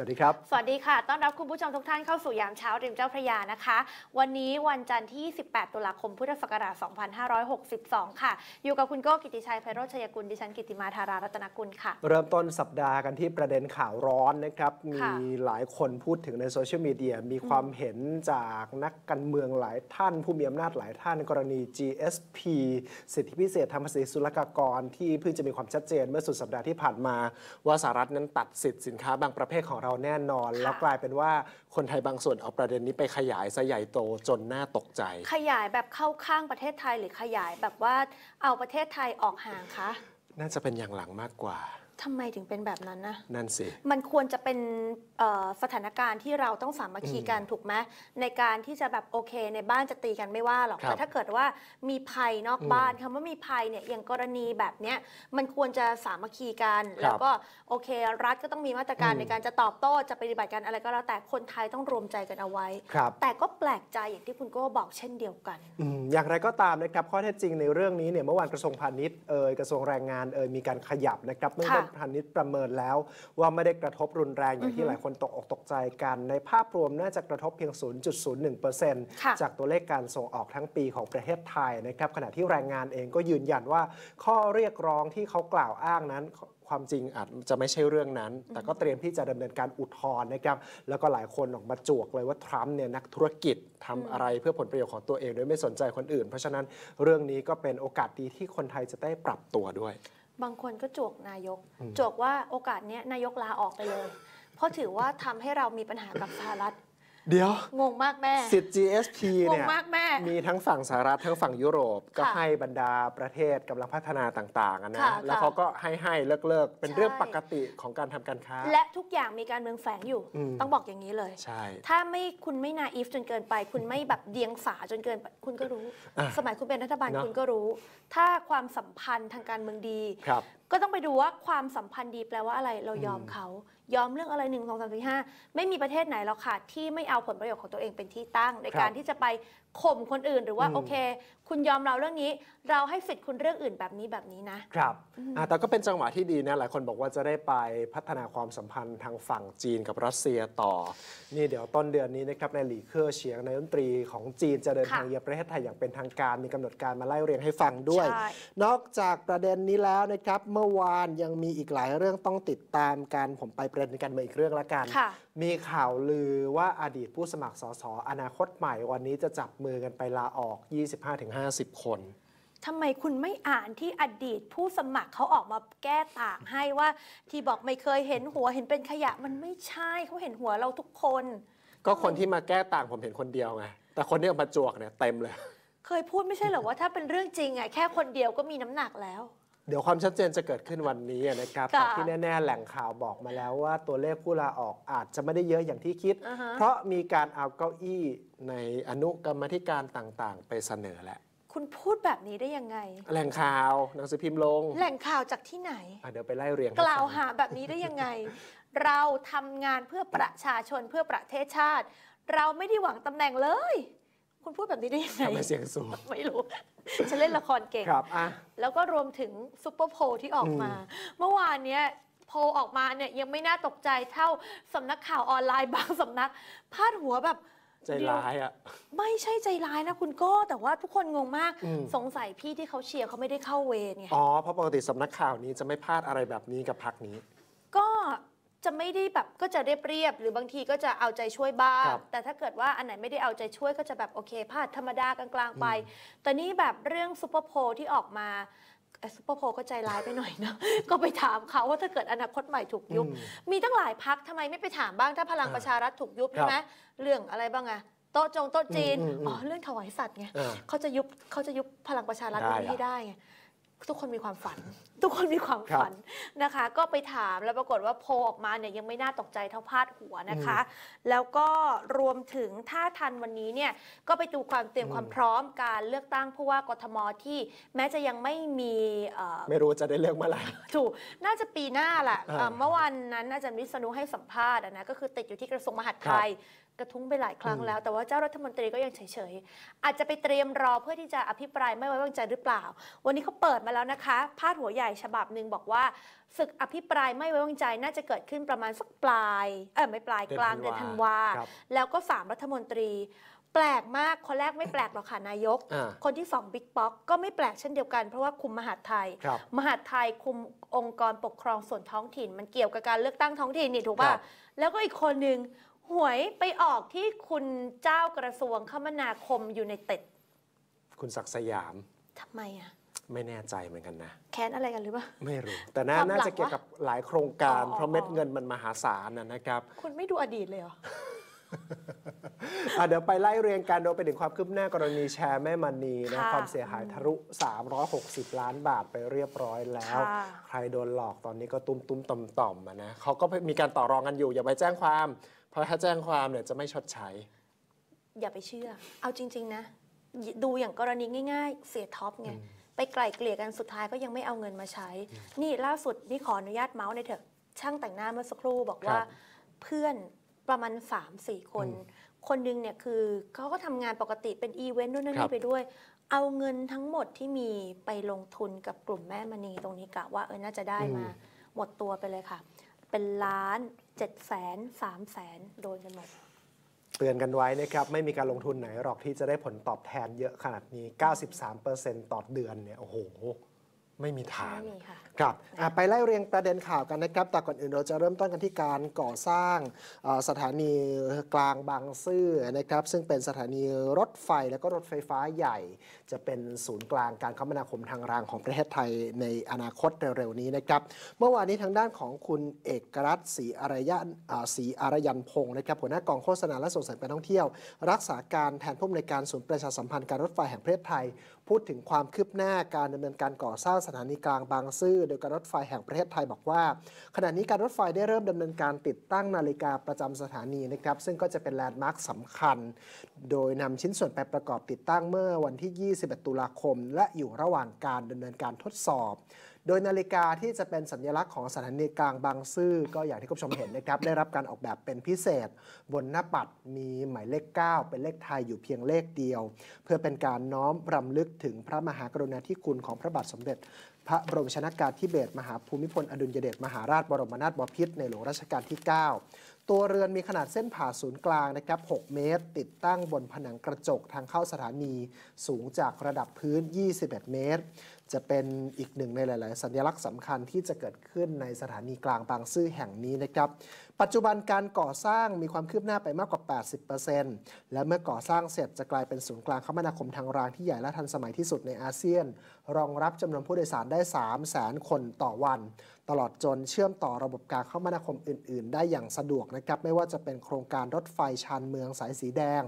วัสดีครับ สวัสดีค่ะ ต้อนรับคุณผู้ชมทุกท่านเข้าสู่ยามเช้า ริมเจ้าพระยานะคะ วันนี้วันจันทร์ที่ 18ตุลาคม พุทธศักราช 2562 ค่ะ อยู่กับคุณโก้กิติชัย ไพโรธชัยกุลดิฉันกิติมาธารารัตนกุลค่ะ เริ่มต้นสัปดาห์กันที่ประเด็นข่าวร้อนนะครับ มีหลายคนพูดถึงในโซเชียลมีเดีย มีความเห็นจากนักการเมืองหลายท่าน ผู้มีอำนาจหลายท่านกรณี GSP สิทธิพิเศษทางภาษีศุลกากรที่เพิ่งจะมีความชัดเจนเมื่อสุดสัปดาห์ที่ผ่านมาว่าสหรัฐนั้นตัดสิทธิสินค้าบางประเภทของเราาแน่นอนแล้วกลายเป็นว่า คนไทยบางส่วนเอาประเด็นนี้ไปขยายซะใหญ่โตจนน่าตกใจ ขยายแบบเข้าข้างประเทศไทยหรือขยายแบบว่าเอาประเทศไทยออกห่างคะน่าจะเป็นอย่างหลังมากกว่าทำไม ถึงเป็นแบบนั้นนะนั่นสิมันควรจะเป็นสถานการณ์ที่เราต้องสามัคคีกันถูกไหมในการที่จะแบบโอเคในบ้านจะตีกันไม่ว่าหรอกแต่ถ้าเกิดว่ามีภัยนอกบ้านคำว่ามีภัยเนี่ยอย่างกรณีแบบเนี้ยมันควรจะสามัคคีกันแล้วก็โอเครัฐก็ต้องมีมาตรการในการจะตอบโต้จะปฏิบัติการอะไรก็แล้วแต่คนไทยต้องรวมใจกันเอาไว้แต่ก็แปลกใจอย่างที่คุณโก้บอกเช่นเดียวกันอย่างไรก็ตามนะครับข้อเท็จจริงในเรื่องนี้เนี่ยเมื่อวานกระทรวงพาณิชย์เอ่ยกระทรวงแรงงานเอ่ยมีการขยับนะครับเมื่อพาณิชย์ประเมินแล้วว่าไม่ได้กระทบรุนแรงอย่างที่หลายคนตกอกตกใจกัน ในภาพรวมน่าจะกระทบเพียง 0.01%จากตัวเลขการส่งออกทั้งปีของประเทศไทยนะครับขณะที่แรงงานเองก็ยืนยันว่าข้อเรียกร้องที่เขากล่าวอ้างนั้น ความจริงอาจจะไม่ใช่เรื่องนั้น แต่ก็เตรียมที่จะดำเนินการอุทธรณ์นะครับ แล้วก็หลายคนออกมาจวกเลยว่าทรัมป์เนี่ยนักธุรกิจทำอะไรเพื่อผลประโยชน์ของตัวเองโดยไม่สนใจคนอื่น เพราะฉะนั้นเรื่องนี้ก็เป็นโอกาสดีที่คนไทยจะได้ปรับตัวด้วยบางคนก็จวกนายก จวกว่าโอกาสนี้นายกลาออกไปเลย เพราะถือว่าทำให้เรามีปัญหากับสหรัฐเดี๋ยว งงมากแม่ สิทธิ์ GSP เนี่ยมากแม่มีทั้งฝั่งสหรัฐทั้งฝั่งยุโรป ก็ให้บรรดาประเทศกำลังพัฒนาต่างๆนะ แล้วเขาก็ให้ให้เลิกเลิกๆเป็นเรื่องปกติของการทำการค้า และทุกอย่างมีการเมืองแฝงอยู่ต้องบอกอย่างนี้เลย ใช่ ถ้าไม่คุณไม่นาอีฟจนเกินไป คุณไม่แบบเดียงสาจนเกินไปคุณก็รู้ สมัยคุณเป็นรัฐบาลคุณก็รู้ ถ้าความสัมพันธ์ทางการเมืองดีครับก็ต้องไปดูว่าความสัมพันธ์ดีแปลว่าอะไร เรายอมเขา ยอมเรื่องอะไรหนึ่งสองสามสี่ห้าไม่มีประเทศไหนหรอกค่ะ ที่ไม่เอาผลประโยชน์ของตัวเองเป็นที่ตั้งในการที่จะไปข่มคนอื่นหรือว่า โอเค คุณยอมเราเรื่องนี้เราให้สิทธิ์คุณเรื่องอื่นแบบนี้แบบนี้นะครับแต่ก็เป็นจังหวะที่ดีนะหลายคนบอกว่าจะได้ไปพัฒนาความสัมพันธ์ทางฝั่งจีนกับรัสเซียต่อนี่เดี๋ยวต้นเดือนนี้นะครับในหลีเครือเฉียงนายนตรีของจีนจะเดินทางเยือนประเทศไทยอย่างเป็นทางการมีกำหนดการมาไล่เรียนให้ฟังด้วย นอกจากประเด็นนี้แล้วนะครับ เมื่อวานยังมีอีกหลายเรื่องต้องติดตามการผมไปประเด็นกันมาอีกเรื่องละกัน มีข่าวลือว่าอดีตผู้สมัครสสอนาคตใหม่วันนี้จะจับมือกันไปลาออก 25-50 คน ทำไมคุณไม่อ่านที่อดีตผู้สมัครเขาออกมาแก้ต่างให้ว่าที่บอกไม่เคยเห็นหัวเห็นเป็นขยะมันไม่ใช่เขาเห็นหัวเราทุกคน ก็คนที่มาแก้ต่างผมเห็นคนเดียวไง แต่คนที่ออกมาจวกเนี่ยเต็มเลย เคยพูดไม่ใช่เหรอว่าถ้าเป็นเรื่องจริงอ่ะแค่คนเดียวก็มีน้ำหนักแล้วเดี๋ยวความชัดเจนจะเกิดขึ้นวันนี้นะครับที่แน่ๆ แหล่งข่าวบอกมาแล้วว่าตัวเลขผู้ลาออกอาจจะไม่ได้เยอะอย่างที่คิด เพราะมีการเอาเก้าอี้ในอนุกรรมธิการต่างๆไปเสนอแล้วคุณพูดแบบนี้ได้ยังไง แหล่งข่าวหนังสือพิมพ์ลง แหล่งข่าวจากที่ไหนเดี๋ยวไปไล่เรียงกล่าวหาแบบนี้ได้ยังไง เราทำงานเพื่อประชาชนเพื่อประเทศชาติ เราไม่ได้หวังตำแหน่งเลยคุณพูดแบบนี้ได้ยังไงทำไมเสียงสูงไม่รู้ฉันเล่นละครเก่ง ครับ อ่ะแล้วก็รวมถึงซุปเปอร์โพลที่ออกมา เมื่อวานเนี้ยโพลออกมาเนี่ยยังไม่น่าตกใจเท่าสำนักข่าวออนไลน์บางสำนักพาดหัวแบบ ใจร้ายอ่ะไม่ใช่ใจร้ายนะคุณก้แต่ว่าทุกคนงงมากมสงสัยพี่ที่เขาเชียร์เขาไม่ได้เข้าเวรไงอ๋อเพราะปกติสำนักข่าวนี้จะไม่พลาดอะไรแบบนี้กับพักนี้ ก็จะไม่ได้แบบก็จะเรียบเรียบหรือบางทีก็จะเอาใจช่วยบ้างแต่ถ้าเกิดว่าอันไหนไม่ได้เอาใจช่วยก็จะแบบโอเคพลาดธรรมดากลาง ๆไป แต่นี่แบบเรื่องซูเปอร์โพลที่ออกมาซูเปอร์โพก็ใจร้ายไปหน่อยเนาะก็ไปถามเขาว่าถ้าเกิดอนาคตใหม่ถูกยุบมีตั้งหลายพักทำไมไม่ไปถามบ้างถ้าพลังประชารัฐถูกยุบใช่ไหมเรื่องอะไรบ้างอะโต๊ะจงโต๊ะจีนอ๋อเรื่องถวายสัตว์ไงเขาจะยุบเขาจะยุบพลังประชารัฐไม่ได้ไงทุกคนมีความฝัน ทุกคนมีความฝันนะคะ ก็ไปถามแล้วปรากฏว่าโพออกมาเนี่ยยังไม่น่าตกใจเท่าพาดหัวนะคะ แล้วก็รวมถึงถ้าทันวันนี้เนี่ย ก็ไปดูความเตรียมความพร้อมการเลือกตั้งผู้ว่ากทมที่ แม้จะยังไม่มีไม่รู้จะได้เลือกเมื่อไหร่ ถูก น่าจะปีหน้าแหละเมื่อวันนั้นน่าจะมวิสนุให้สัมภาษณ์นะ ก็คือติดอยู่ที่กระทรวงมหาดไทยกระทุ้งไปหลายครั้งแล้ว แต่ว่าเจ้ารัฐมนตรีก็ยังเฉยๆอาจจะไปเตรียมรอเพื่อที่จะอภิปรายไม่ไว้วางใจหรือเปล่า วันนี้เขาเปิดมาแล้วนะคะพาดหัวใหญ่ฉบับหนึ่งบอกว่าศึกอภิปรายไม่ไว้วางใจ น่าจะเกิดขึ้นประมาณสักปลายเออไม่ปลายกลางเดือนธันวาแล้วก็สามรัฐมนตรี แปลกมากคนแรกไม่แปลกหรอกค่ะนายกคนที่สองบิ๊กป๊อกก็ไม่แปลกเช่นเดียวกัน เพราะว่าคุม มหาไทย มหาไทยคุมองค์กรปกครองส่วนท้องถิ่นมันเกี่ยวกับการเลือกตั้งท้องถิ่นนี่ถูกป่ะแล้วก็อีกคนหนึ่งหวยไปออกที่คุณเจ้ากระทรวงคมนาคมอยู่ในเต็ด คุณศักดิ์สยาม ทำไมอ่ะ ไม่แน่ใจเหมือนกันนะ แค้นอะไรกันหรือเปล่า ไม่รู้ แต่น่านาจะเกี่ยวกับหลายโครงการ เพราะเม็ดเงินมันมหาศาลนะครับ คุณไม่ดูอดีตเลยเหรอ เดี๋ยวไปไล่เรียงกันโดยไปถึงความคืบหน้ากรณีแชร์แม่มันีนะความเสียหายทะลุ 360 ล้านบาทไปเรียบร้อยแล้ว ใครโดนหลอกตอนนี้ก็ตุ้มตุ้มต่อมๆนะเขาก็มีการต่อรองกันอยู่อย่าไปแจ้งความพราะถ้าแจ้งความเนี่ยจะไม่ชดใช้ อย่าไปเชื่อ เอาจริง ๆนะ ดูอย่างกรณีง่ายๆ เสียท็อปไง ไปไกล่เกลี่ยกันสุดท้ายก็ยังไม่เอาเงินมาใช้ นี่ล่าสุดนี่ขออนุญาตเมาส์ในเถอะ ช่างแต่งหน้าเมื่อสักครู่บอกว่าเพื่อนประมาณ3่คน คนนึงเนี่ยคือเขาก็ทำงานปกติเป็นอีเวนต์นู่นนั่นนี่ไปด้วย เอาเงินทั้งหมดที่มีไปลงทุนกับกลุ่มแม่มณีตรงนี้กะว่าเออน่าจะได้มาหมดตัวไปเลยค่ะเป็นล้านเจ็ดแสนสามแสนโดนกันหมดเตือนกันไว้นะครับ ไม่มีการลงทุนไหนหรอกที่จะได้ผลตอบแทนเยอะขนาดนี้ 93%ต่อเดือนเนี่ยโอ้โหไม่มีทางครับไปไล่เรียงประเด็นข่าวกันนะครับ แต่ก่อนอื่นเราจะเริ่มต้นกันที่การก่อสร้างสถานีกลางบางซื่อนะครับ ซึ่งเป็นสถานีรถไฟและก็รถไฟฟ้าใหญ่ จะเป็นศูนย์กลางการคมนาคมทางรางของประเทศไทยในอนาคตเร็วๆ นี้นะครับ เมื่อวานนี้ทางด้านของคุณเอกรัตศรีอารยันศรีอารยันพงศ์นะครับหัวหน้ากองโฆษณาและส่งเสริมการท่องเที่ยว รักษาการแทนผู้อำนวยการศูนย์ประชาสัมพันธ์การรถไฟแห่งประเทศไทยพูดถึงความคืบหน้าการดำเนินการก่อสร้างสถานีกลางบางซื่อโดยการรถไฟแห่งประเทศไทยบอกว่า ขณะนี้การรถไฟได้เริ่มดำเนินการติดตั้งนาฬิกาประจำสถานีนะครับซึ่งก็จะเป็นแลนด์มาร์คสำคัญ โดยนำชิ้นส่วนไปประกอบติดตั้งเมื่อวันที่ 21 ตุลาคม และอยู่ระหว่างการดำเนินการทดสอบโดยนาฬิกาที่จะเป็นสัญลักษณ์ของสถานีกลางบางซื่อก็อย่างที่คุณผู้ชมเห็นนะครับ ได้รับการออกแบบเป็นพิเศษบนหน้าปัดมีหมายเลข9เป็นเลขไทยอยู่เพียงเลขเดียว เพื่อเป็นการน้อมรำลึกถึงพระมหากรุณาธิคุณของพระบาทสมเด็จ พระบรมชนากาธิเบศรมหาภูมิพล อดุลยเดชมหาราชบรมนาถบพิตรในหลวงรัชกาลที่ 9ตัวเรือนมีขนาดเส้นผ่าศูนย์กลางนะครับ 6 เมตร ติดตั้งบนผนังกระจกทางเข้าสถานี สูงจากระดับพื้น 21 เมตร จะเป็นอีกหนึ่งในหลายๆสัญลักษณ์สำคัญที่จะเกิดขึ้นในสถานีกลางบางซื่อแห่งนี้นะครับปัจจุบันการก่อสร้างมีความคืบหน้าไปมากกว่า 80%และเมื่อก่อสร้างเสร็จจะกลายเป็นศูนย์กลางคมนาคมทางรางที่ใหญ่และทันสมัยที่สุดในอาเซียน รองรับจำนวนผู้โดยสารได้3 0 0 0 0 0 คนต่อวัน ตลอดจนเชื่อมต่อระบบการคมนาคมอื่นๆ ได้อย่างสะดวกนะครับไม่ว่าจะเป็นโครงการรถไฟชานเมืองสายสีแดง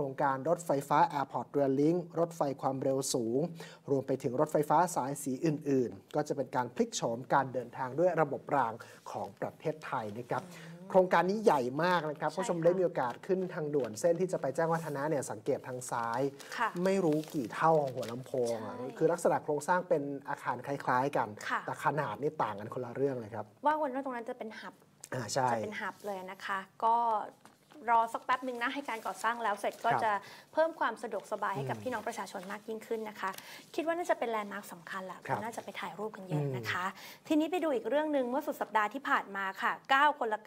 ครงการรถไฟฟ้า Airport Rail Link รถไฟความเร็วสูง รวมไปถึงรถไฟฟ้าสายสีอื่นๆ ก็จะเป็นการพลิกโฉมการเดินทางด้วยระบบรางของประเทศไทยนะครับโครงการนี้ใหญ่มากนะครับผู้ชมได้มีโอกาสขึ้นทางด่วนเส้นที่จะไปแจ้งวัฒนะเนี่ยสังเกตทางซ้าย ไม่รู้กี่เท่าของหัวลำโพงคือลักษณะโครงสร้างเป็นอาคารคล้าย ๆกัน แต่ขนาดนี่ต่างกันคนละเรื่องเลยครับว่าวันนั้นตรงนั้นจะเป็นหับจะเป็นหับเลยนะคะ ก็รอสักแป๊บหนึ่งนะ ให้การก่อสร้างแล้วเสร็จก็จะเพิ่มความสะดวกสบาย ให้กับพี่น้องประชาชนมากยิ่งขึ้นนะคะ คิดว่าน่าจะเป็นแลนด์มาร์คสำคัญแหละน่าจะไปถ่ายรูปกันเยอะนะคะ ทีนี้ไปดูอีกเรื่องหนึ่งเมื่อสุดสัปดาห์ที่ผ่านมาค่ะ 9คนละ9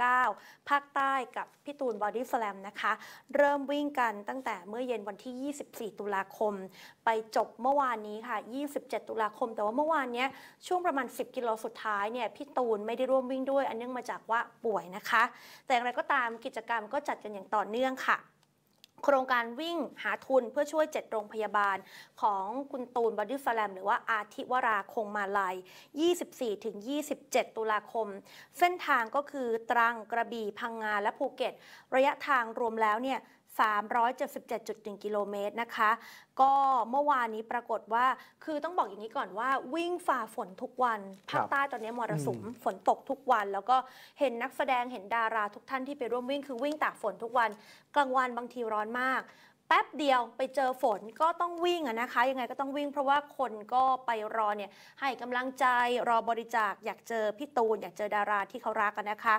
ภาคใต้กับพี่ตูนบอดี้สแลมนะคะ เริ่มวิ่งกันตั้งแต่เมื่อเย็นวันที่ 24 ตุลาคม ไปจบเมื่อวานนี้ค่ะ 27 ตุลาคม แต่ว่าเมื่อวานนี้ช่วงประมาณ 10 กิโลสุดท้ายเนี่ยพี่ตูนไม่ได้ร่วมวิ่งด้วย อันเนื่องมาจากว่าป่วยนะคะ แต่อย่างไรก็ตามกิจกรรมก็จัดกันอย่างต่อเนื่องค่ะ โครงการวิ่งหาทุนเพื่อช่วย7โรงพยาบาล ของคุณตูนบอดี้สแลม หรือว่าอาทิวราคงมาลาย24-27 ตุลาคม เส้นทางก็คือตรังกระบี่พังงาและภูเก็ต ระยะทางรวมแล้วเนี่ย377.1กิโลเมตรนะคะก็เมื่อวานนี้ปรากฏว่าคือต้องบอกอย่างนี้ก่อนว่า วิ่งฝ่าฝนทุกวันภาคใต้ตอนนี้มรสุมฝนตกทุกวัน แล้วก็เห็นนักแสดงเห็นดาราทุกท่านที่ไปร่วมวิ่งคือวิ่งตากฝนทุกวัน กลางวันบางทีร้อนมาก แป๊บเดียวไปเจอฝนก็ต้องวิ่งนะคะ ยังไงก็ต้องวิ่ง เพราะว่าคนก็ไปรอเนี่ยให้กำลังใจรอบริจาคอยากเจอพี่ตูน อยากเจอดาราที่เขารักกันนะคะ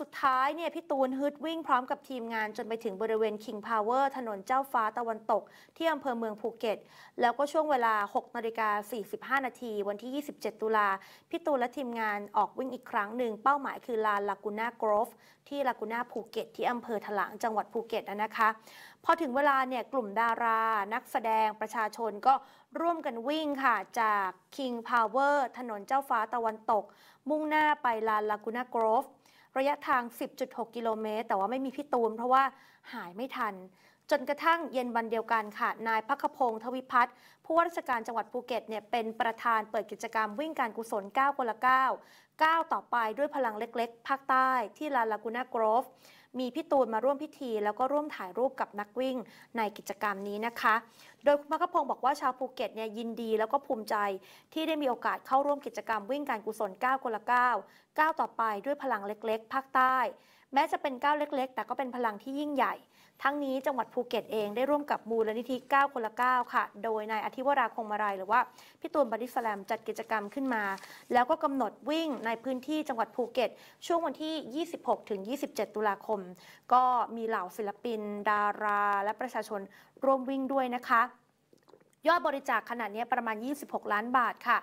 สุดท้ายเนี่ยพี่ตูนฮึดวิ่งพร้อมกับทีมงานจนไปถึงบริเวณ King Power ถนนเจ้าฟ้าตะวันตก ที่อำเภอเมืองภูเก็ต แล้วก็ช่วงเวลา6นาฬิกา45 นาทีวันที่ 27 ตุลาพี่ตูนและทีมงานออกวิ่งอีกครั้งหนึ่ง เป้าหมายคือลานลากูน่ากรอฟที่ลากูน่าภูเก็ตที่อำเภอถลางจังหวัดภูเก็ตนะคะ พอถึงเวลาเนี่ยกลุ่มดารานักแสดงประชาชนก็ร่วมกันวิ่งค่ะจาก King Power ถนนเจ้าฟ้าตะวันตก มุ่งหน้าไปลานลากูน่ากรอฟระยะทาง 10.6 กิโลเมตร แต่ว่าไม่มีพี่ตูนเพราะว่าหายไม่ทัน จนกระทั่งเย็นวันเดียวกันค่ะ นายพักพงศ์ทวิพัฒน์ผู้ว่าราชการจังหวัดภูเก็ตเนี่ย เป็นประธานเปิดกิจกรรมวิ่งการกุศล9คนละ9 9 ต่อไปด้วยพลังเล็ก ๆ ภาคใต้ที่ลาลากูน่ากรฟมีพี่ตูนมาร่วมพิธี แล้วก็ร่วมถ่ายรูปกับนักวิ่งในกิจกรรมนี้นะคะ โดยคุณพักพงศ์บอกว่าชาวภูเก็ตเนี่ยยินดีแล้วก็ภูมิใจที่ได้มีโอกาสเข้าร่วมกิจกรรมวิ่งการกุศล9คนละ9 9ต่อไปด้วยพลังเล็กๆ ภาคใต้ แม้จะเป็นก้าเล็กๆ แต่ก็เป็นพลังที่ยิ่งใหญ่ทั้งนี้จังหวัดภูเก็ตเองได้ร่วมกับมูลนิธิ9คนละ 9 ค่ะ โดยนายอธิวราคงมารายหรือว่า พี่ตูนบอดี้สแลมจัดกิจกรรมขึ้นมา แล้วก็กำหนดวิ่งในพื้นที่จังหวัดภูเก็ต ช่วงวันที่ 26ถึง27 ตุลาคม ก็มีเหล่าศิลปิน ดาราและประชาชน ร่วมวิ่งด้วยนะคะ ยอดบริจาคขนาดนี้ประมาณ 26 ล้านบาทค่ะ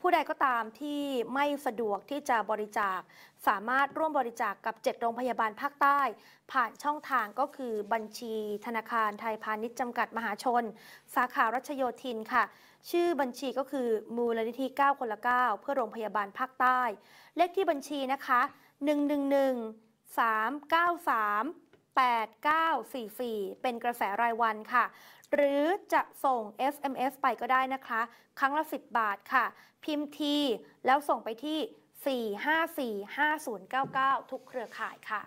ผู้ใดก็ตามที่ไม่สะดวกที่จะบริจาค สามารถร่วมบริจาคกับ 7 โรงพยาบาลภาคใต้ ผ่านช่องทางก็คือบัญชี ธนาคารไทยพาณิชย์จำกัดมหาชน สาขารัชโยธินค่ะ ชื่อบัญชีก็คือมูลนิธิ9คนละ 9 เพื่อโรงพยาบาลภาคใต้ เลขที่บัญชีนะคะ 111 393 8944 เป็นกระแสรายวันค่ะหรือจะส่ง SMS ไปก็ได้นะคะ ครั้งละ 10 บาทค่ะ พิมพ์ทีแล้วส่งไปที่ 4545099 ทุกเครือข่ายค่ะ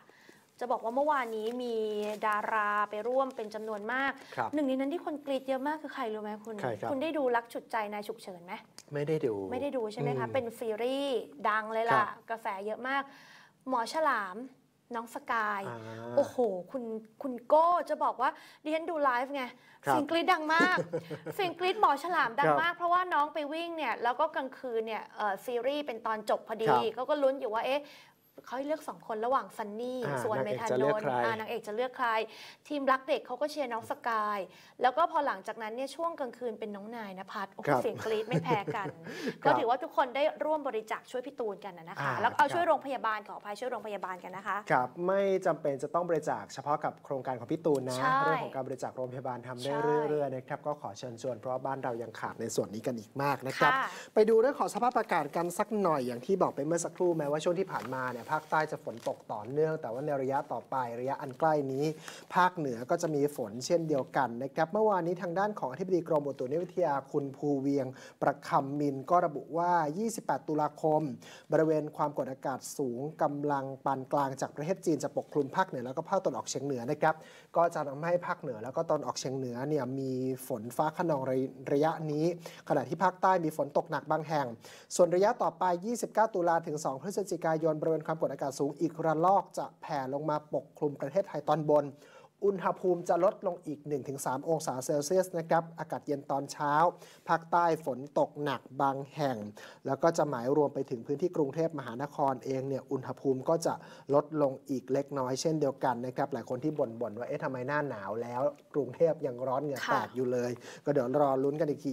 จะบอกว่าเมื่อวานนี้มีดาราไปร่วมเป็นจำนวนมาก หนึ่งในนั้นที่คนกรีดเยอะมากคือใครรู้ไหมคุณคคุณได้ดูรักฉุดใจนายฉุกเฉินไหม ไม่ได้ดู ไม่ได้ดูใช่ไหมคะ เป็นซีรีส์ดังเลยล่ะกระแสเยอะมาก หมอฉลามน้องสกาย โอ้โห คุณ คุณโก้จะบอกว่าดิฉันดูไลฟ์ไงสิงกรีดดังมากสิงกรีดหมอฉลามดังมาก เพราะว่าน้องไปวิ่งเนี่ย แล้วก็กลางคืนเนี่ยซีรีส์เป็นตอนจบพอดีเขาก็ลุ้นอยู่ว่าเอ๊ะเขาให้เลือกสองคนระหว่างซันนี่ส่วนเมทานนท์นางเอกจะเลือกใคร ทีมรักเด็กเขาก็เชียร์น้องสกายแล้วก็พอหลังจากนั้นเนี่ยช่วงกลางคืนเป็นน้องนายนภัสโอ้เสียงกรี๊ดไม่แพ้กัน ก็ถือว่าทุกคนได้ร่วมบริจาคช่วยพี่ตูนกันนะคะแล้วเอาช่วยโรงพยาบาลขออภัยช่วยโรงพยาบาลกันนะคะครับไม่จำเป็นจะต้องบริจาคเฉพาะกับโครงการของพี่ตูนนะเรื่องของการบริจาคโรงพยาบาลทำได้เรื่อยๆนะครับก็ขอเชิญชวนเพราะบ้านเรายังขาดในส่วนนี้กันอีกมากนะครับไปดูเรื่องของสภาพอากาศกันสักหน่อยอย่างที่บอกไปเมื่อสักครู่แม้ว่าช่วงที่ผ่านมาเนี่ยี่ยภาคใต้จะฝนตกต่อเนื่อง แต่ว่าในระยะต่อไประยะอันใกล้นี้ ภาคเหนือก็จะมีฝนเช่นเดียวกันนะครับเมื่อวานนี้ทางด้านของอธิบดีกรม อุตุนิยมวิทยาคุณภูเวียงประคำมิน ก็ระบุว่า 28 ตุลาคม บริเวณความกดอากาศสูง กำลังปานกลางจากประเทศจีนจะปกคลุมภาคเหนือ แล้วก็ภาคตะวันออกเฉียงเหนือนะครับก็จะทำให้ภาคเหนือแล้วก็ตอนออกเฉียงเหนือเนี่ยมีฝนฟ้าขนองระระยะนี้ ขณะที่ภาคใต้มีฝนตกหนักบางแห่ง ส่วนระยะต่อไป 29 ตุลาถึง 2 พฤศจิกายนบริเวณความกดอากาศสูงอีกระลอกจะแผ่ลงมาปกคลุมประเทศไทยตอนบนอุณหภูมิจะลดลงอีก 1-3 องศาเซลเซียสนะครับอากาศเย็นตอนเช้า ภาคใต้ฝนตกหนักบางแห่ง แล้วก็จะหมายรวมไปถึงพื้นที่กรุงเทพมหานครเองเนี่ยอุณหภูมิก็จะลดลงอีกเล็กน้อย เช่นเดียวกันนะครับหลายคนที่บ่นบ่นว่าเอ๊ะทำไมหน้าหนาวแล้วกรุงเทพยังร้อนเหงื่อแตกอยู่เลย ก็เดี๋ยวรอลุ้นกันอีกที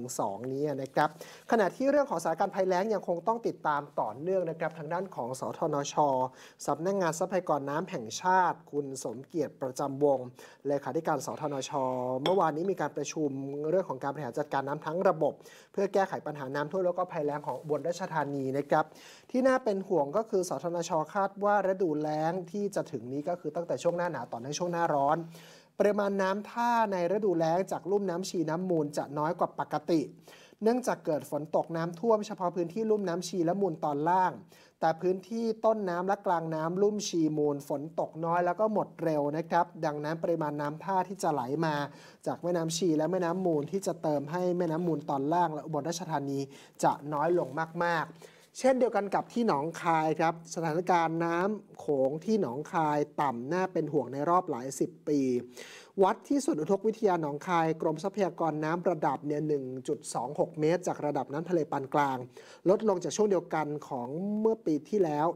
29-2นี้นะครับขณะที่เรื่องของสถานการณ์ภัยแล้งยังคงต้องติดตามต่อเนื่องนะครับทางด้านของ สทนชสำนักงงานทรัพยากรน้ำแห่งชาติ คุณสมเกียรติประจาวงเลขาธิการสทนชเมื่อวานนี้มีการประชุมเรื่องของการบริหารจัดการน้ำทั้งระบบ เพื่อแก้ไขปัญหาน้ำท่วมแล้วก็ภัยแล้งของบนราชธานีนะครับที่น่าเป็นห่วงก็คือสทนชคาดว่าฤดูแล้งที่จะถึงนี้ก็คือตั้งแต่ช่วงหน้าหนาวต่อเนื่องช่วงหน้าร้อน ปริมาณน้ำท่าในฤดูแล้งจากลุ่มน้ำชีน้ำมูลจะน้อยกว่าปกติเนื่องจากเกิดฝนตกน้ำท่วมเฉพาะพื้นที่ลุ่มน้ำชีและมูลตอนล่าง แต่พื้นที่ต้นน้ำและกลางน้ำลุ่มชีมูลฝนตกน้อยแล้วก็หมดเร็วนะครับดังนั้นปริมาณน้ำท่าที่จะไหลมา จากแม่น้ำชีและแม่น้ำมูลที่จะเติมให้แม่น้ำมูลตอนล่างและอุบลราชธานีจะน้อยลงมากๆ เช่นเดียวกันกับที่หนองคายครับสถานการณ์น้ำโขงที่หนองคายต่ำน่าเป็นห่วงในรอบหลายสิบปีวัดที่สุดอุทกวิทยาหนองคายกรมทรัพยากรน้ำระดับเนี่ย 1.26 เมตรจากระดับน้ำทะเลปานกลาง ลดลงจากช่วงเดียวกันของเมื่อปีที่แล้ว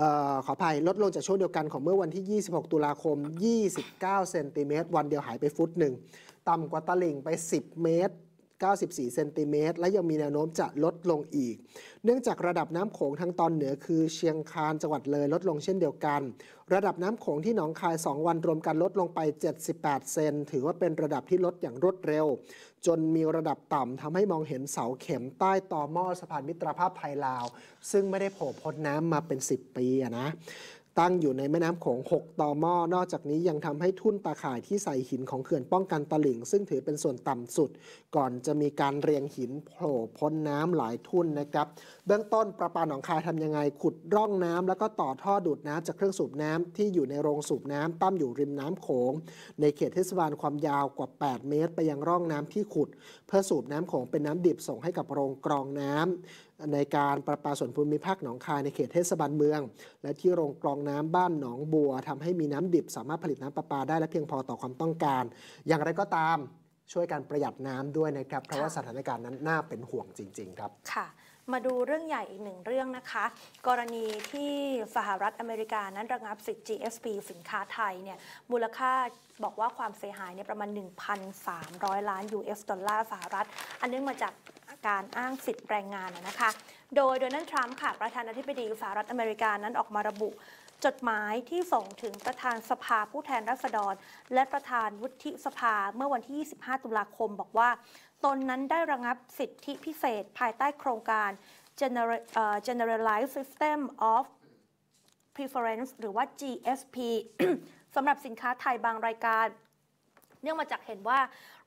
ออขออภัยลดลงจากช่วงเดียวกันของเมื่อวันที่ 26 ตุลาคม 29 เซนติเมตรวันเดียวหายไปฟุตหนึ่งต่ำกว่าตะลิ่งไป 10 เมตร94 เซนติเมตร และยังมีแนวโน้มจะลดลงอีก เนื่องจากระดับน้ำโขงทางตอนเหนือคือ เชียงคานจังหวัดเลยลดลงเช่นเดียวกัน ระดับน้ำโขงที่หนองคาย 2 วันรวมกันลดลงไป 78 เซนถือว่าเป็นระดับที่ลดอย่างรวดเร็ว จนมีระดับต่ำทำให้มองเห็นเสาเข็มใต้ต่อหม้อสะพานมิตรภาพไทยลาว ซึ่งไม่ได้โผล่พ้นน้ำมาเป็น 10 ปีนะตั้งอยู่ในแม่น้ำโขง6ต่อหม้อนอกจากนี้ยังทำให้ทุ่นตาข่ายที่ใส่หินของเขื่อนป้องกันตะลิ่ง ซึ่งถือเป็นส่วนต่ำสุด ก่อนจะมีการเรียงหินโผล่พ้นน้ำหลายทุ่นนะครับเบื้องต้นประปาหนองคายทำยังไงขุดร่องน้ำแล้วก็ต่อท่อดูดน้ำจากเครื่องสูบน้ำที่อยู่ในโรงสูบน้ำตั้มอยู่ริมน้ำโขงในเขตเทศบาลความยาวกว่า 8 เมตรไปยังร่องน้ำที่ขุด เพื่อสูบน้ำโขงเป็นน้ำดิบส่งให้กับโรงกรองน้ำในการประปาส่วนภูมิภาคหนองคายในเขตเทศบาลเมือง และที่โรงกรองน้ำบ้านหนองบัว ทำให้มีน้ำดิบสามารถผลิตน้ำประปาได้และเพียงพอต่อความต้องการ อย่างไรก็ตามช่วยการประหยัดน้ำด้วยนะครับ เพราะว่าสถานการณ์นั้นน่าเป็นห่วงจริง ๆ ครับค่ะมาดูเรื่องใหญ่อีกหนึ่งเรื่องนะคะ กรณีที่สหรัฐอเมริกา นั้นระงับสิทธิ์ GSP สินค้าไทยเนี่ยมูลค่าบอกว่าความเสียหายเนี่ยประมาณ 1,300 ล้าน US ดอลลาร์สหรัฐ อันเนื่องมาจากการอ้างสิทธิ์แรงงานนะคะ โดยโดนัลด์ทรัมป์ค่ะ ประธานาธิบดีสหรัฐอเมริกานั้นออกมาระบุ จดหมายที่ส่งถึงประธานสภาผู้แทนราษฎร และประธานวุฒิสภาเมื่อวันที่25ตุลาคมบอกว่าตนนั้นได้ระงับสิทธิพิเศษภายใต้โครงการ Generalized System of Preference หรือว่า GSP สำหรับสินค้าไทยบางรายการ เนื่องมาจากเห็นว่า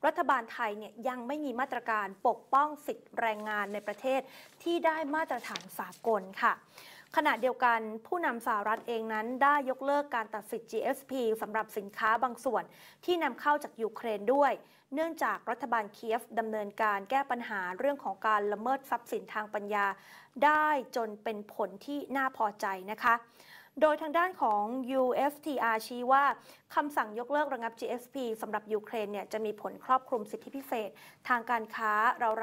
รัฐบาลไทยเนี่ยยังไม่มีมาตรการปกป้องสิทธิแรงงานในประเทศที่ได้มาตรฐานสากลค่ะ ขณะเดียวกันผู้นำสหรัฐเองนั้นได้ยกเลิกการตัดสิทธิ GSP สำหรับสินค้าบางส่วนที่นำเข้าจากยูเครนด้วยเนื่องจากรัฐบาลเคียฟดำเนินการแก้ปัญหาเรื่องของการละเมิดทรัพย์สินทางปัญญาได้จนเป็นผลที่น่าพอใจนะคะ โดยทางด้านของ UFTR ชี้ว่าคำสั่งยกเลิกระงับ GSP สำหรับยูเครนเนี่ยจะมีผลครอบคลุมสิทธิพิเศษ ทางการค้า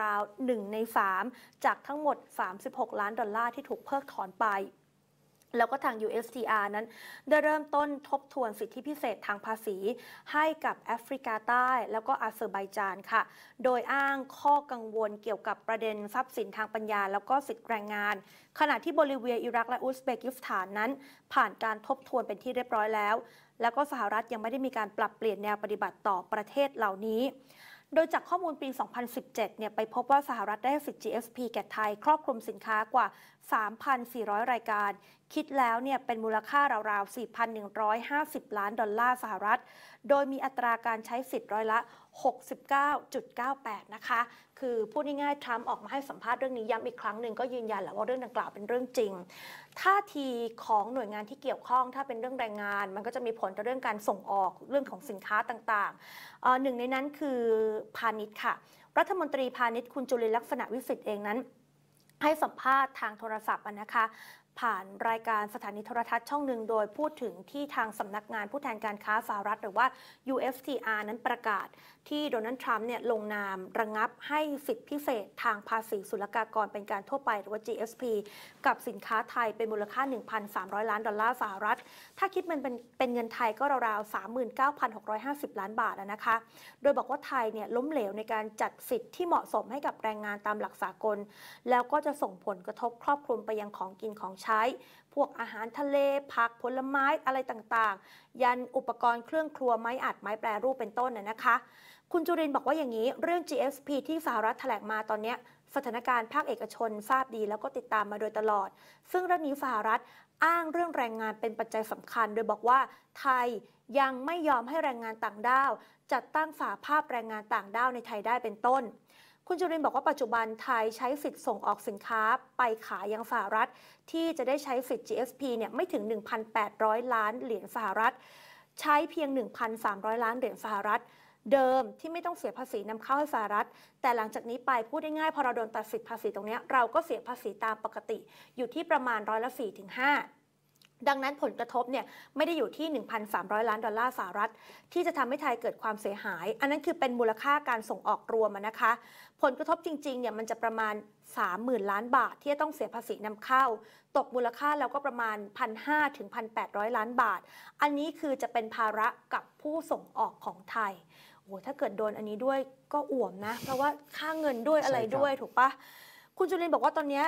ราวๆ1 ใน 3 จากทั้งหมด 36 ล้านดอลลาร์ที่ถูกเพิกถอนไปแล้วก็ทาง USTR นั้น ได้เริ่มต้นทบทวนสิทธิพิเศษทางภาษีให้กับแอฟริกาใต้ แล้วก็อาเซอร์ไบาจานค่ะ โดยอ้างข้อกังวลเกี่ยวกับประเด็นทรัพย์สินทางปัญญา แล้วก็สิทธิแรงงาน ขณะที่โบลิเวีย อิรักและอุซเบกิสถานนั้น ผ่านการทบทวนเป็นที่เรียบร้อยแล้ว แล้วก็สหรัฐยังไม่ได้มีการปรับเปลี่ยนแนวปฏิบัติต่อประเทศเหล่านี้โดยจากข้อมูลปี 2017 เนี่ยไปพบว่าสหรัฐได้สิทธิ GSP แก่ไทย ครอบคลุมสินค้ากว่า 3,400 รายการ คิดแล้วเนี่ยเป็นมูลค่าราวๆ 4,150 ล้านดอลลาร์สหรัฐ โดยมีอัตราการใช้สิทธิ์ร้อยละ69.98 นะคะ คือพูดง่ายๆ ทรัมป์ออกมาให้สัมภาษณ์เรื่องนี้ย้ำอีกครั้งหนึ่งก็ยืนยันแล้ว่าเรื่องดังกล่าวเป็นเรื่องจริง ท่าทีของหน่วยงานที่เกี่ยวข้องถ้าเป็นเรื่องแรงงานมันก็จะมีผลต่อเรื่องการส่งออกเรื่องของสินค้าต่างๆ หนึ่งในนั้นคือพาณิชย์ค่ะ รัฐมนตรีพาณิชย์คุณจุลินลักษณะวิสิทธิ์เองนั้น ให้สัมภาษณ์ทางโทรศัพท์นะคะผ่านรายการสถานีโทรทัศน์ช่องหนึ่งโดยพูดถึงที่ทางสำนักงานผู้แทนการค้าสหรัฐ หรือว่า UFCR นั้นประกาศ ที่โดนัลด์ทรัมป์เนี่ยลงนามระงงับให้สิทธิพิเศษทางภาษีศุลกากร เป็นการทั่วไปหรือว่า GSP กับสินค้าไทยเป็นมูลค่า 1,300 ล้านดอลลาร์สหรัฐ ถ้าคิดมันเป็นเป็นเงินไทยก็ราวๆ39,650 ล้านบาทนะคะ โดยบอกว่าไทยเนี่ยล้มเหลวในการจัดสิทธิที่เหมาะสมให้กับแรงงานตามหลักสากล แล้วก็จะส่งผลกระทบครอบคลุมไปยังของกินของใช้พวกอาหารทะเลผักผลไม้อะไรต่างๆ ยันอุปกรณ์เครื่องครัวไม้อัดไม้แปรรูปเป็นต้นน่ยนะคะ คุณจุรินบอกว่าอย่างนี้เรื่อง GSP ที่สหรัฐแถลงมาตอนนี้สถานการณ์ภาคเอกชนทราบดีแล้วก็ติดตามมาโดยตลอด ซึ่งเรื่องนี้สหรัฐอ้างเรื่องแรงงานเป็นปัจจัยสำคัญ โดยบอกว่าไทยยังไม่ยอมให้แรงงานต่างด้าวจัดตั้งฝาภาพแรงงานต่างด้าวในไทยได้เป็นต้นคุณจุรินบอกว่าปัจจุบันไทยใช้สิทธิ์ส่งออกสินค้าไปขายยังสหรัฐที่จะได้ใช้สิทธิ์ GSP เนี่ยไม่ถึง 1,800 ล้านเหรียญสหรัฐ ใช้เพียง 1,300 ล้านเหรียญสหรัฐ เดิมที่ไม่ต้องเสียภาษีนำเข้าให้สหรัฐ แต่หลังจากนี้ไปพูดได้ง่ายพอเราโดนตัดสิทธิภาษีตรงนี้ เราก็เสียภาษีตามปกติอยู่ที่ประมาณร้อยละสี่ถึงห้าดังนั้นผลกระทบเนี่ยไม่ได้อยู่ที่ 1,300 ล้านดอลลาร์สหรัฐ ที่จะทำให้ไทยเกิดความเสียหาย อันนั้นคือเป็นมูลค่าการส่งออกรวมนะคะ ผลกระทบจริงๆเนี่ยมันจะประมาณ30,000 ล้านบาทที่จะต้องเสียภาษีนำเข้าตกมูลค่าแล้วก็ประมาณ1,500ถึง1,800 ล้านบาท อันนี้คือจะเป็นภาระกับผู้ส่งออกของไทยโอ้ถ้าเกิดโดนอันนี้ด้วยก็อ่วมนะ เพราะว่าค่าเงินด้วยอะไรด้วยถูกปะคุณจุลินบอกว่าตอนนี้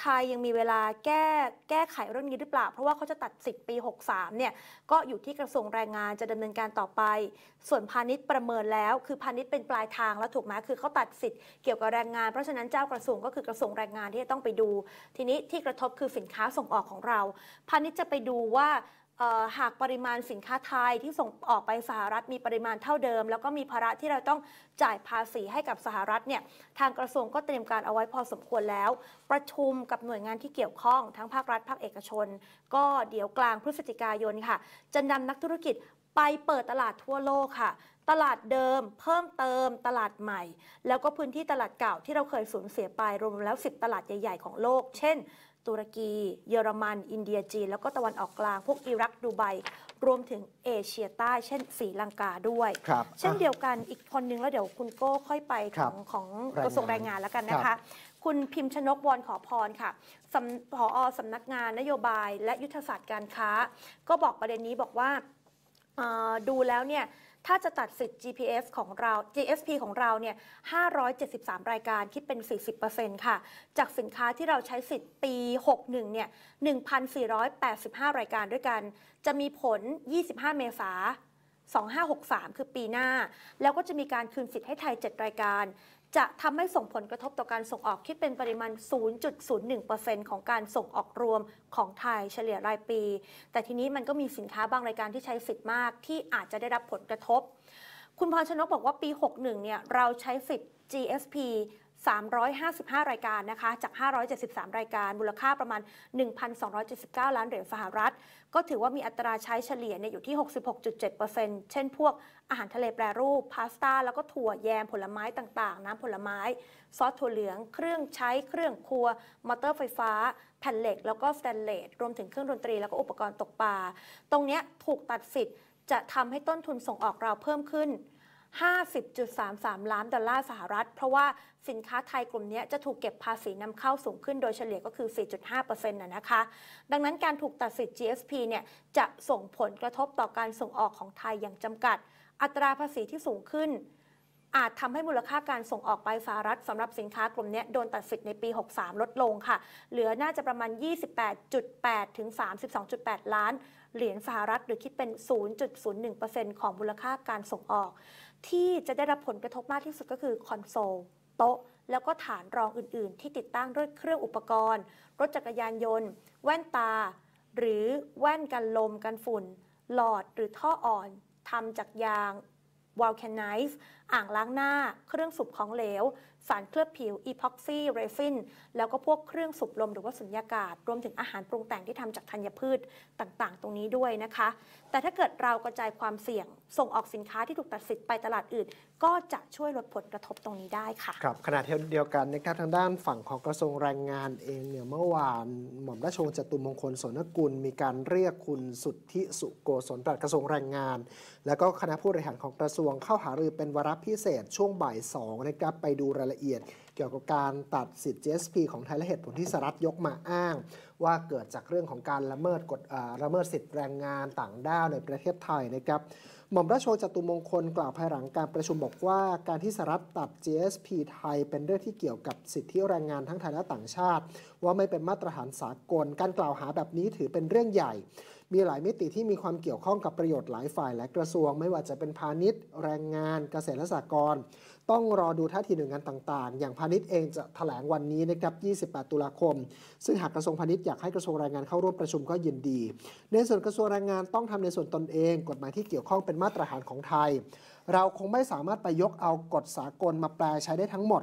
ไทยยังมีเวลาแก้แก้ไขเรื่องนี้หรือเปล่า เพราะว่าเขาจะตัดสิทธิ์ปี 63เนี่ยก็อยู่ที่กระทรวงแรงงานจะดำเนินการต่อไป ส่วนพาณิชย์ประเมินแล้ว คือพาณิชย์เป็นปลายทางแล้วถูกไหมคือเขาตัดสิทธิ์เกี่ยวกับแรงงานเพราะฉะนั้นเจ้ากระทรวงก็คือกระทรวงแรงงานที่จะต้องไปดู ทีนี้ที่กระทบคือสินค้าส่งออกของเรา พาณิชย์จะไปดูว่าหากปริมาณสินค้าไทยที่ส่งออกไปสหรัฐมีปริมาณเท่าเดิม แล้วก็มีภาระที่เราต้องจ่ายภาษีให้กับสหรัฐเนี่ยทางกระทรวงก็เตรียมการเอาไว้พอสมควรแล้ว ประชุมกับหน่วยงานที่เกี่ยวข้อง ทั้งภาครัฐภาคเอกชน ก็เดี๋ยวกลางพฤศจิกายนค่ะ จะนำนักธุรกิจไปเปิดตลาดทั่วโลกค่ะ ตลาดเดิมเพิ่มเติมตลาดใหม่ แล้วก็พื้นที่ตลาดเก่าที่เราเคยสูญเสียไปรวมแล้ว10ตลาดใหญ่ๆของโลกเช่นตุรกีเยอรมัน อินเดียจีน แล้วก็ตะวันออกกลาง พวกอิรักดูไบรวมถึงเอเชียใต้เช่นสีลังกาด้วย เช่นเดียวกันอีกคนนึงแล้ว เดี๋ยวคุณโก้ค่อยไปของของกระทรวงแรงงานแล้วกันนะคะ คุณพิมพ์ชนกวอนขอพรค่ะผอสำนักงานนโยบาย และยุทธศาสตร์การค้า ก็บอกประเด็นนี้บอกว่าดูแล้วเนี่ยถ้าจะตัดสิทธิ์ GPS ของเรา GSP ของเราเนี่ย573 รายการคิดเป็น 40%ค่ะ จากสินค้าที่เราใช้สิทธิ์ปี 61 เนี่ย 1,485 รายการด้วยกัน จะมีผล 25 เมษา 2563 คือปีหน้า แล้วก็จะมีการคืนสิทธิ์ให้ไทย 7 รายการจะทำให้ส่งผลกระทบต่อการส่งออกคิดเป็นปริมาณ 0.01%ของการส่งออกรวมของไทยเฉลี่ยรายปี แต่ทีนี้มันก็มีสินค้าบางรายการที่ใช้สิทธิ์มากที่อาจจะได้รับผลกระทบ คุณพรชนกบอกว่าปี 61 เนี่ยเราใช้สิทธิ์ GSP 355 รายการนะคะจาก 573 รายการมูลค่าประมาณ 1,279 ล้านเหรียญสหรัฐก็ถือว่ามีอัตราใช้เฉลี่ยเนี่ยอยู่ที่ 66.7%เช่นพวกอาหารทะเลแปรรูป พาสต้าแล้วก็ถั่วแยมผลไม้ต่าง ๆ น้ำผลไม้ซอสถั่วเหลืองเครื่องใช้เครื่องครัว มอเตอร์ไฟฟ้า แผ่นเหล็ก แล้วก็สแตนเลสรวมถึงเครื่องดนตรีแล้วก็อุปกรณ์ตกปลาตรงนี้ถูกตัดสิทธิ์จะทำให้ต้นทุนส่งออกเราเพิ่มขึ้น50.33 ล้านดอลลาร์สหรัฐ เพราะว่าสินค้าไทยกลุ่มนี้จะถูกเก็บภาษีนำเข้าสูงขึ้นโดยเฉลี่ยก็คือ 4.5%นะนะคะ ดังนั้นการถูกตัดสิทธิ์ GSP เนี่ยจะส่งผลกระทบต่อการส่งออกของไทยอย่างจำกัด อัตราภาษีที่สูงขึ้นอาจทำให้มูลค่าการส่งออกไปสหรัฐสำหรับสินค้ากลุ่มนี้โดนตัดสิทธิ์ในปี 63 ลดลงค่ะ เหลือน่าจะประมาณ 28.8ถึง32.8 ล้าน เหรียญสหรัฐหรือคิดเป็น0.01%ของมูลค่าการส่งออกที่จะได้รับผลกระทบมากที่สุดก็คือ คอนโซล โต๊ะแล้วก็ฐานรองอื่นๆ ที่ติดตั้งด้วยเครื่องอุปกรณ์ รถจักรยานยนต์ แว่นตา หรือแว่นกันลมกันฝุ่น หลอดหรือท่ออ่อนทำจากยางวอลแคนไนซ์อ่างล้างหน้า เครื่องสูบของเหลวสารเคลือบผิว อีพ็อกซี่ เรฟิน แล้วก็พวกเครื่องสูบลมหรือว่าสุญญากาศ รวมถึงอาหารปรุงแต่งที่ทำจากธัญพืชต่าง ๆ ตรงนี้ด้วยนะคะ แต่ถ้าเกิดเรากระจายความเสี่ยง ส่งออกสินค้าที่ถูกตัดสิทธิ์ไปตลาดอื่น ก็จะช่วยลดผลกระทบตรงนี้ได้ค่ะ ครับขณะเดียวกันนะครับทางด้านฝั่งของกระทรวงแรงงานเองเนี่ยเมื่อวานหม่อมราชวงศ์จตุมงคลสนกุลมีการเรียกคุณสุทธิสุโกศลปลัดกระทรวงแรงงาน แล้วก็คณะผู้บริหารของกระทรวง เข้าหารือเป็นวาระบพิเศษช่วงบ่าย2นะครับไปดูรายละเอียดเกี่ยวกับการตัดสิทธิ์ GSP ของไทยและเหตุผลที่สหรัฐยกมาอ้าง ว่าเกิดจากเรื่องของการละเมิดกฎละเมิดสิทธิแรงงานต่างด้าวในประเทศไทยนะครับหม่อมราชวงศ์จตุมงคลกล่าวภายหลังการประชุมบอกว่าการที่สหรัฐตัด GSP ไทย เป็นเรื่องที่เกี่ยวกับสิทธิแรงงานทั้งไทยและต่างชาติ ว่าไม่เป็นมาตรฐานสากล การกล่าวหาแบบนี้ถือเป็นเรื่องใหญ่มีหลายมิติที่มีความเกี่ยวข้องกับประโยชน์หลายฝ่ายและกระทรวง ไม่ว่าจะเป็นพาณิชย์แรงงานเกษตรและสหกรณ์ต้องรอดูท่าทีหน่วยงานต่าง ๆ อย่างพาณิชย์เองจะถแถลงวันนี้นะครับ 28 ตุลาคม ซึ่งหากกระทรวงพาณิชย์อยากให้กระทรวงแรงงานเข้าร่วมประชุมก็ยินดี ในส่วนกระทรวงแรงงานต้องทำในส่วนตนเอง กฎหมายที่เกี่ยวข้องเป็นมาตรฐานของไทย เราคงไม่สามารถไปยกเอากฎสากลมาแปลใช้ได้ทั้งหมด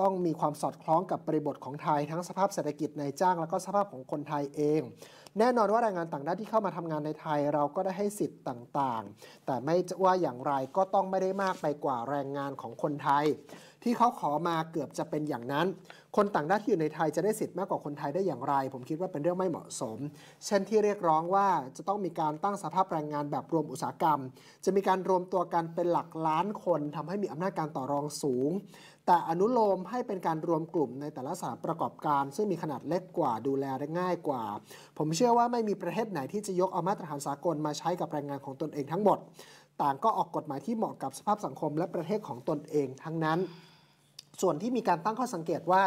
ต้องมีความสอดคล้องกับบริบทของไทยทั้งสภาพเศรษฐกิจในจ้างและก็สภาพของคนไทยเองแน่นอนว่าแรงงานต่างด้าวที่เข้ามาทำงานในไทยเราก็ได้ให้สิทธิ์ต่าง ๆ แต่ไม่ว่าอย่างไรก็ต้องไม่ได้มากไปกว่าแรงงานของคนไทย ที่เขาขอมาเกือบจะเป็นอย่างนั้น คนต่างด้าวที่อยู่ในไทยจะได้สิทธิ์มากกว่าคนไทยได้อย่างไรผมคิดว่าเป็นเรื่องไม่เหมาะสม เช่นที่เรียกร้องว่าจะต้องมีการตั้งสภาพแรงงานแบบรวมอุตสาหกรรม จะมีการรวมตัวกันเป็นหลักล้านคนทำให้มีอำนาจการต่อรองสูงแต่อนุโลมให้เป็นการรวมกลุ่มในแต่ละสถานประกอบการ ซึ่งมีขนาดเล็กกว่าดูแลได้ง่ายกว่า ผมเชื่อว่าไม่มีประเทศไหนที่จะยกเอามาตรฐานสากลมาใช้กับแรงงานของตนเองทั้งหมด ต่างก็ออกกฎหมายที่เหมาะกับสภาพสังคมและประเทศของตนเองทั้งนั้น ส่วนที่มีการตั้งข้อสังเกตว่า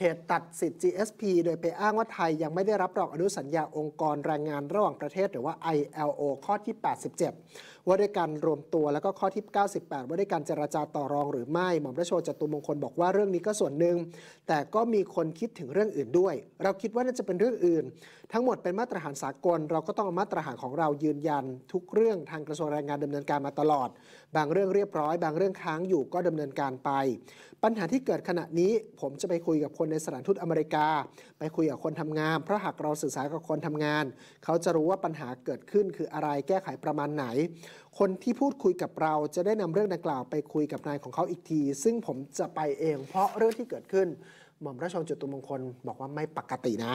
เหตุตัดสิทธิ์ GSP โดยไปอ้างว่าไทยยังไม่ได้รับรองอนุสัญญาองค์กรแรงงานระหว่างประเทศ หรือว่า ILO ข้อที่ 87 ว่าด้วยการรวมตัวแล้วก็ข้อที่ 98 ว่าด้วยการเจรจาต่อรองหรือไม่ หม่อมราชวงศ์จตุมงคลบอกว่าเรื่องนี้ก็ส่วนหนึ่ง แต่ก็มีคนคิดถึงเรื่องอื่นด้วย เราคิดว่าน่าจะเป็นเรื่องอื่นทั้งหมดเป็นมาตรฐานสากลเราก็ต้องมาตรฐานของเรายืนยัน ทุกเรื่องทางกระทรวงแรงงานดำเนินการมาตลอด บางเรื่องเรียบร้อย บางเรื่องค้างอยู่ก็ดำเนินการไป ปัญหาที่เกิดขณะนี้ผมจะไปคุยกับคนในสถานทูตอเมริกา ไปคุยกับคนทำงาน เพราะหากเราสื่อสารกับคนทำงาน เขาจะรู้ว่าปัญหาเกิดขึ้น คืออะไรแก้ไขประมาณไหน คนที่พูดคุยกับเราจะได้นำเรื่องดังกล่าวไปคุยกับนายของเขาอีกที ซึ่งผมจะไปเองเพราะเรื่องที่เกิดขึ้นหม่อมราชวงศ์จตุมงคล บอกว่าไม่ปกตินะ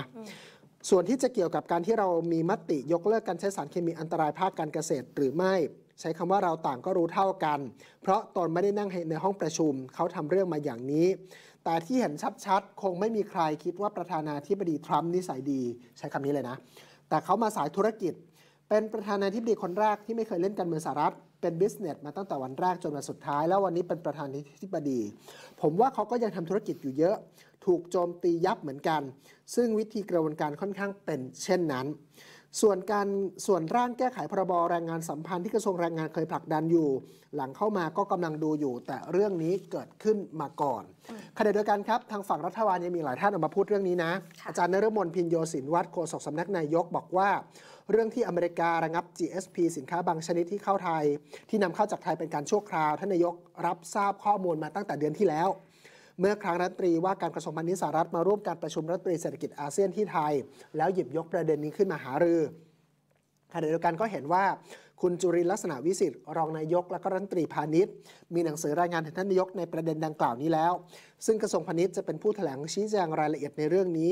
ส่วนที่จะเกี่ยวกับการที่เรามีมติยกเลิกการใช้สารเคมีอันตรายภาคการเกษตร หรือไม่ ใช้คำว่าเราต่างก็รู้เท่ากัน เพราะตนไม่ได้นั่งในห้องประชุมเขาทำเรื่องมาอย่างนี้ แต่ที่เห็นชัดๆคงไม่มีใครคิดว่าประธานาธิบดีทรัมป์นิสัยดีใช้คำนี้เลยนะ แต่เขามาสายธุรกิจ เป็นประธานาธิบดีคนแรกที่ไม่เคยเล่นการเมืองสหรัฐเป็นบิสเนสมาตั้งแต่วันแรกจนวันสุดท้ายแล้ว วันนี้เป็นประธานาธิบดี ผมว่าเขาก็ยังทำธุรกิจอยู่เยอะถูกโจมตียับเหมือนกัน ซึ่งวิธีกระบวนการค่อนข้างเป็นเช่นนั้น ส่วนการส่วนร่างแก้ไขพรบแรงงานสัมพันธ์ที่กระทรวงแรงงานเคยผลักดันอยู่ หลังเข้ามาก็กำลังดูอยู่แต่เรื่องนี้เกิดขึ้นมาก่อน ขณะเดียวกันครับทางฝั่งรัฐบาลยังมีหลายท่านออกมาพูดเรื่องนี้นะ อาจารย์นฤมลพินโยศินวัตรโฆษกสำนักนายกบอกว่า เรื่องที่อเมริการะงับ GSP สินค้าบางชนิดที่เข้าไทย ที่นำเข้าจากไทยเป็นการชั่วคราว ท่านนายกรับทราบข้อมูลมาตั้งแต่เดือนที่แล้วเมื่อครั้งรัฐตรีว่าการกระทรวงพาณิชย์สหรัฐมาร่วมการประชุมรัฐตรีเศรษฐกิจอาเซียนที่ไทย แล้วหยิบยกประเด็นนี้ขึ้นมาหารือขณะเดียวกันก็เห็นว่าคุณจุรินลักษณะวิสิทธิ์รองนายกและก็รัฐมนตรีพาณิชย์ มีหนังสือรายงานถึงท่านนายกในประเด็นดังกล่าวนี้แล้ว ซึ่งกระทรวงพาณิชย์จะเป็นผู้แถลงชี้แจงรายละเอียดในเรื่องนี้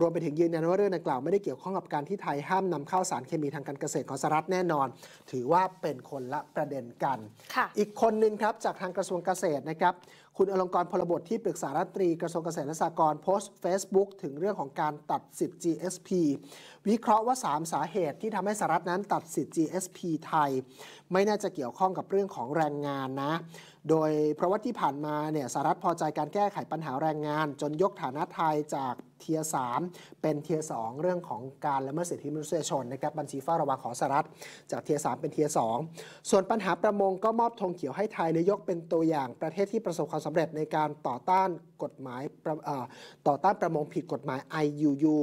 รวมไปถึงยืนยันว่าเรื่องดังกล่าวไม่ได้เกี่ยวข้องกับการที่ไทยห้ามนำเข้าสารเคมีทางการเกษตรของสหรัฐแน่นอน ถือว่าเป็นคนละประเด็นกันอีกคนนึงครับจากทางกระทรวงเกษตรนะครับคุณอลงกรพลบทที่ปรึกษารัฐตรีกระทรวงเกษตรและสหกรณ์โพสต์ Facebook ถึงเรื่องของการตัดสิทธิ์ GSP วิเคราะห์ว่า 3 สาเหตุที่ทำให้สหรัฐนั้นตัดสิทธิ์ GSP ไทย ไม่น่าจะเกี่ยวข้องกับเรื่องของแรงงานนะ โดยเพราะว่าที่ผ่านมาเนี่ยสหรัฐพอใจการแก้ไขปัญหาแรงงานจนยกฐานะไทยจากเทียสามเป็นเทียสองเรื่องของการละเมิดสิทธิมนุษยชนนะครับบัญชีเฝ้าระวังของสหรัฐจากเทียสามเป็นเทียสองส่วนปัญหาประมงก็มอบธงเขียวให้ไทยหลืยกเป็นตัวอย่างประเทศที่ประสบความสำเร็จในการต่อต้านกฎหมายต่อต้านประมงผิดกฎหมาย IUU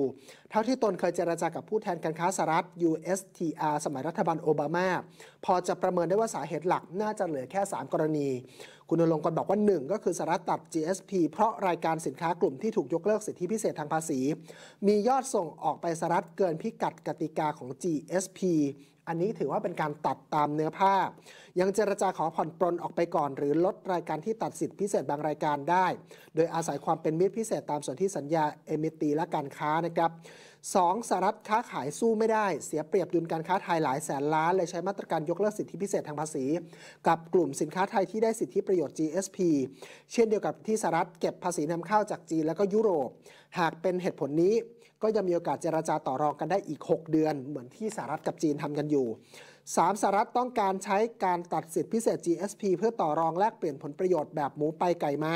เท่าที่ตนเคยเจราจากับผู้แทนการค้าสหรัฐ USTR สมัยรัฐบาลโอบามา พอจะประเมินได้ว่าสาเหตุหลักน่าจะเหลือแค่3กรณีคุณนรงค์กรบอกว่า 1 ก็คือสารฐตัด GSP เพราะรายการสินค้ากลุ่มที่ถูกยกเลิกสิทธิพิเศษทางภาษี มียอดส่งออกไปสหรัฐเกินพิกัดกติกาของ GSP อันนี้ถือว่าเป็นการตัดตามเนื้อผ้า ยังเจรจาขอผ่อนปลนออกไปก่อน หรือลดรายการที่ตัดสิทธิพิเศษบางรายการได้ โดยอาศัยความเป็นมิตรพิเศษตามส่วนที่สัญญาเอมิตี และการค้านะครับสองสหรัฐค้าขายสู้ไม่ได้ เสียเปรียบดุลการค้าไทยหลายแสนล้าน เลยใช้มาตรการยกเลิกสิทธิพิเศษทางภาษี กับกลุ่มสินค้าไทยที่ได้สิทธิประโยชน์ GSP เช่นเดียวกับที่สหรัฐเก็บภาษีนำเข้าจากจีนและก็ยุโรป หากเป็นเหตุผลนี้ก็ยังมีโอกาสเจราจาต่อรองกันได้อีก 6 เดือนเหมือนที่สหรัฐกับจีนทำกันอยู่ 3สหรัฐต้องการใช้การตัดสิทธิพิเศษ GSP เพื่อต่อรองแลกเปลี่ยนผลประโยชน์แบบหมูไปไก่มา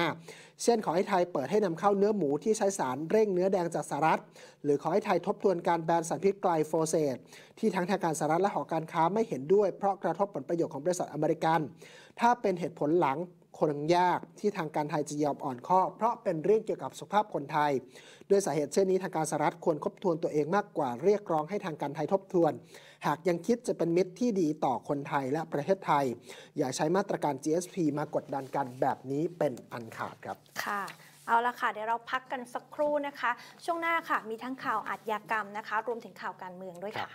เช่นขอให้ไทยเปิดให้นำเข้าเนื้อหมูที่ใช้สารเร่งเนื้อแดงจากสหรัฐ หรือขอให้ไทยทบทวนการแบนสารพิษไกลโฟเสตที่ทั้งทางการสหรัฐและหอการค้าไม่เห็นด้วย เพราะกระทบผลประโยชน์ของบริษัทอเมริกัน ถ้าเป็นเหตุผลหลังคงยากที่ทางการไทยจะยอมอ่อนข้อเพราะเป็นเรื่องเกี่ยวกับสุขภาพคนไทยด้วยสาเหตุเช่นนี้ทางการสหรัฐควรคบทวนตัวเองมากกว่าเรียกร้องให้ทางการไทยทบทวน หากยังคิดจะเป็นมิตรที่ดีต่อคนไทยและประเทศไทย อย่าใช้มาตรการ GSP มากดดันกันแบบนี้เป็นอันขาดครับ ค่ะเอาละค่ะเดี๋ยวเราพักกันสักครู่นะคะ ช่วงหน้าค่ะมีทั้งข่าวอาชญากรรมนะคะ รวมถึงข่าวการเมืองด้วยค่ะ